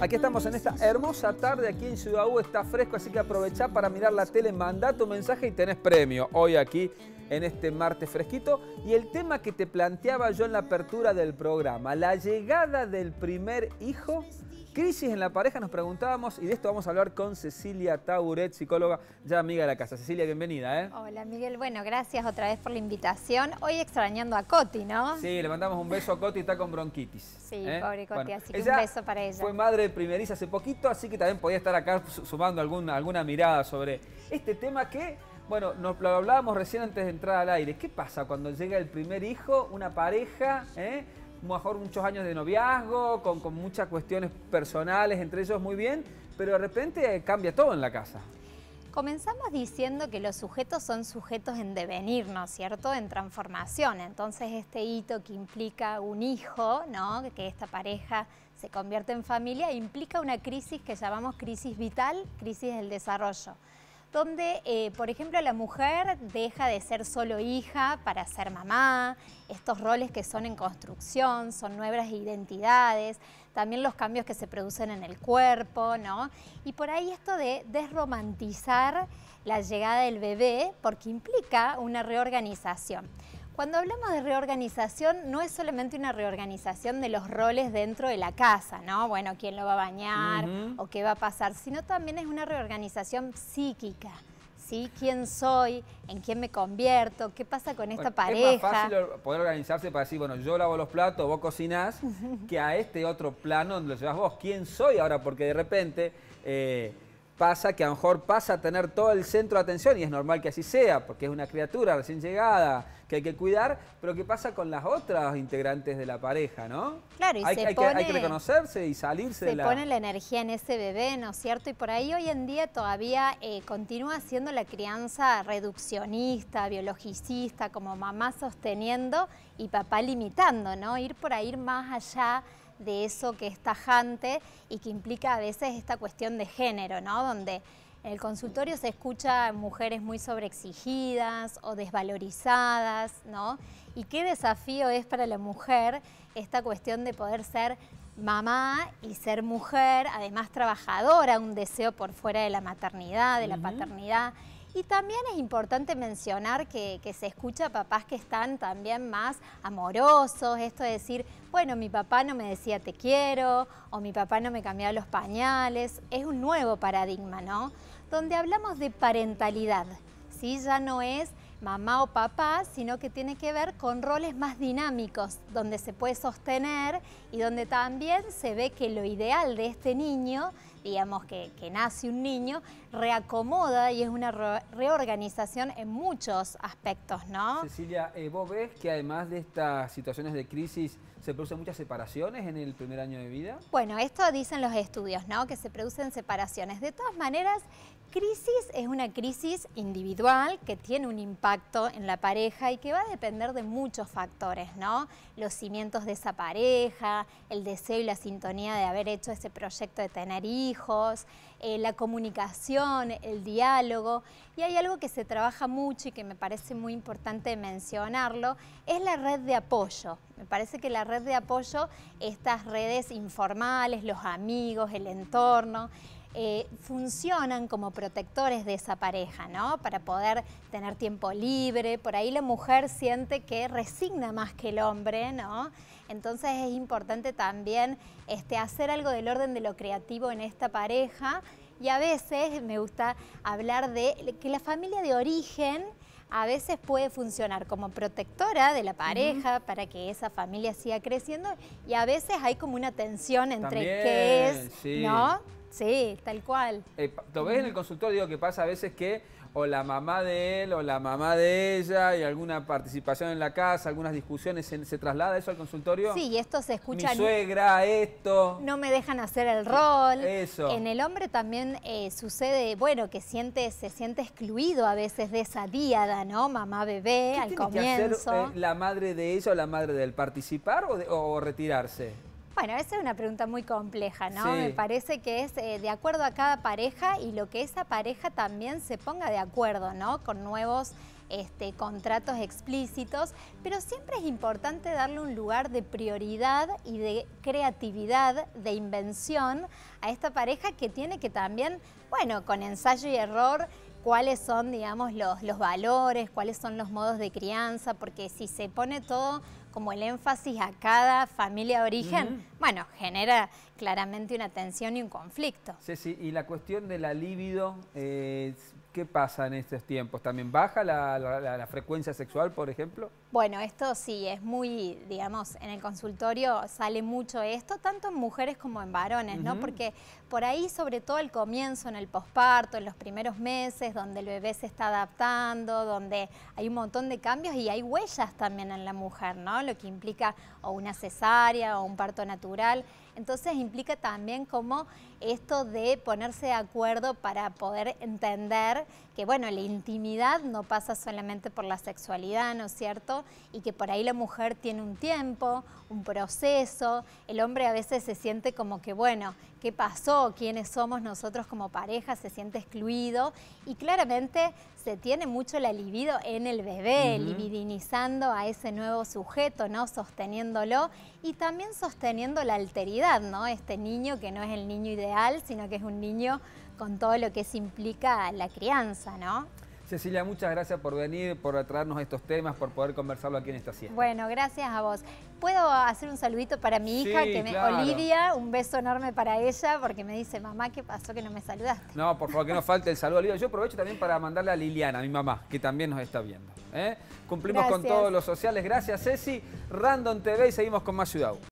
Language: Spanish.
Aquí estamos en esta hermosa tarde, aquí en Ciudad U está fresco, así que aprovecha para mirar la tele, mandá tu mensaje y tenés premio hoy aquí en este martes fresquito. Y el tema que te planteaba yo en la apertura del programa, la llegada del primer hijo Crisis en la pareja nos preguntábamos y de esto vamos a hablar con Cecilia Tauret, psicóloga ya amiga de la casa. Cecilia, bienvenida. ¿eh? Hola Miguel, bueno, gracias otra vez por la invitación. Hoy extrañando a Coti, ¿no? Sí, le mandamos un beso a Coti, está con bronquitis. Sí, ¿eh? pobre Coti, así que un beso para ella. Fue madre primeriza hace poquito, así que también podía estar acá sumando alguna, alguna mirada sobre este tema que bueno, nos lo hablábamos recién antes de entrar al aire. ¿Qué pasa cuando llega el primer hijo, una pareja, ¿eh? mejor muchos años de noviazgo, con, muchas cuestiones personales entre ellos muy bien, pero de repente cambia todo en la casa. Comenzamos diciendo que los sujetos son sujetos en devenir, ¿no es cierto?, en transformación. Entonces este hito que implica un hijo, ¿no?, que esta pareja se convierte en familia, implica una crisis que llamamos crisis vital, crisis del desarrollo donde, eh, por ejemplo, la mujer deja de ser solo hija para ser mamá, estos roles que son en construcción, son nuevas identidades, también los cambios que se producen en el cuerpo, ¿no? Y por ahí esto de desromantizar la llegada del bebé, porque implica una reorganización. Cuando hablamos de reorganización, no es solamente una reorganización de los roles dentro de la casa, ¿no? Bueno, quién lo va a bañar o qué va a pasar, sino también es una reorganización psíquica. ¿Sí? ¿Quién soy? ¿En quién me convierto? ¿Qué pasa con esta pareja? Es más fácil poder organizarse para decir, bueno, yo lavo los platos, vos cocinás, que a este otro plano donde lo llevas vos. ¿Quién soy ahora? Porque de repente... Eh, pasa que a lo mejor pasa a tener todo el centro de atención y es normal que así sea, porque es una criatura recién llegada que hay que cuidar, pero ¿qué pasa con las otras integrantes de la pareja, no? Claro, y hay, se que, hay que, reconocerse y salirse de la... Se pone la energía en ese bebé, ¿no es cierto? Y por ahí hoy en día todavía eh, continúa siendo la crianza reduccionista, biologicista, como mamá sosteniendo y papá limitando, ¿no? Ir por ahí más allá de eso que es tajante y que implica a veces esta cuestión de género, ¿no? Donde en el consultorio se escucha mujeres muy sobreexigidas o desvalorizadas, ¿no? Y qué desafío es para la mujer esta cuestión de poder ser mamá y ser mujer, además trabajadora, un deseo por fuera de la maternidad, de la paternidad. Y también es importante mencionar que, se escucha a papás que están también más amorosos, esto de decir, bueno, mi papá no me decía te quiero, o mi papá no me cambiaba los pañales, es un nuevo paradigma, ¿no? Donde hablamos de parentalidad, ¿sí? Ya no es mamá o papá, sino que tiene que ver con roles más dinámicos, donde se puede sostener y donde también se ve que lo ideal de este niño, digamos que, que nace un niño, reacomoda y es una reorganización en muchos aspectos, ¿no? Cecilia, eh, ¿vos ves que además de estas situaciones de crisis se producen muchas separaciones en el primer año de vida? Bueno, esto dicen los estudios, ¿no? Que se producen separaciones. De todas maneras, crisis es una crisis individual que tiene un impacto en la pareja y que va a depender de muchos factores, ¿no? Los cimientos de esa pareja, el deseo y la sintonía de haber hecho ese proyecto de tener hijos, eh, la comunicación, el diálogo. Y hay algo que se trabaja mucho y que me parece muy importante mencionarlo, es la red de apoyo. Me parece que la red de apoyo, estas redes informales, los amigos, el entorno, eh, funcionan como protectores de esa pareja, ¿no? Para poder tener tiempo libre, por ahí la mujer siente que resigna más que el hombre, ¿no? Entonces es importante también este, hacer algo del orden de lo creativo en esta pareja y a veces me gusta hablar de que la familia de origen a veces puede funcionar como protectora de la pareja para que esa familia siga creciendo y a veces hay como una tensión entre que qué es, ¿no? Sí, tal cual. Eh, lo ves en el consultorio, que pasa a veces que o la mamá de él o la mamá de ella y alguna participación en la casa, algunas discusiones, ¿se, traslada eso al consultorio? Sí, y esto se escucha... Mi suegra, esto... No me dejan hacer el rol. Eso. En el hombre también eh, sucede, bueno, que siente, se siente excluido a veces de esa díada, ¿no? Mamá, bebé, al comienzo. Que hacer, eh, ¿La madre de ella o la madre del participar o, o retirarse? Bueno, esa es una pregunta muy compleja, ¿no? Me parece que es eh, de acuerdo a cada pareja y lo que esa pareja también se ponga de acuerdo, ¿no? Con nuevos este, contratos explícitos, pero siempre es importante darle un lugar de prioridad y de creatividad, de invención a esta pareja que tiene que también, bueno, con ensayo y error, cuáles son, digamos, los valores, cuáles son los modos de crianza, porque si se pone todo como el énfasis a cada familia de origen, bueno, genera claramente una tensión y un conflicto. Sí, sí, y la cuestión de la libido, eh, ¿qué pasa en estos tiempos? ¿También baja la, frecuencia sexual, por ejemplo? Bueno, esto sí, es muy, digamos, en el consultorio sale mucho esto, tanto en mujeres como en varones, ¿no? Porque por ahí, sobre todo el comienzo, en el posparto, en los primeros meses, donde el bebé se está adaptando, donde hay un montón de cambios y hay huellas también en la mujer, ¿no? Lo que implica o una cesárea o un parto natural entonces implica también como esto de ponerse de acuerdo para poder entender que, bueno, la intimidad no pasa solamente por la sexualidad, ¿no es cierto? Y que por ahí la mujer tiene un tiempo, un proceso, el hombre a veces se siente como que, bueno, ¿qué pasó? ¿Quiénes somos nosotros como pareja? Se siente excluido y claramente se tiene mucho la libido en el bebé, libidinizando a ese nuevo sujeto, ¿no? Sosteniéndolo y también sosteniendo la alteridad, ¿no? Este niño que no es el niño ideal, sino que es un niño con todo lo que se implica la crianza, ¿no? Cecilia, muchas gracias por venir, por traernos estos temas, por poder conversarlo aquí en esta siesta. Bueno, gracias a vos. ¿Puedo hacer un saludito para mi hija, que me, Olivia? Un beso enorme para ella, porque me dice, mamá, ¿qué pasó que no me saludaste? No, por favor, que no falte el saludo, Olivia. Yo aprovecho también para mandarle a Liliana, a mi mamá, que también nos está viendo. ¿eh? Cumplimos con todos los sociales. Gracias, Ceci. Random TV y seguimos con más Ciudad.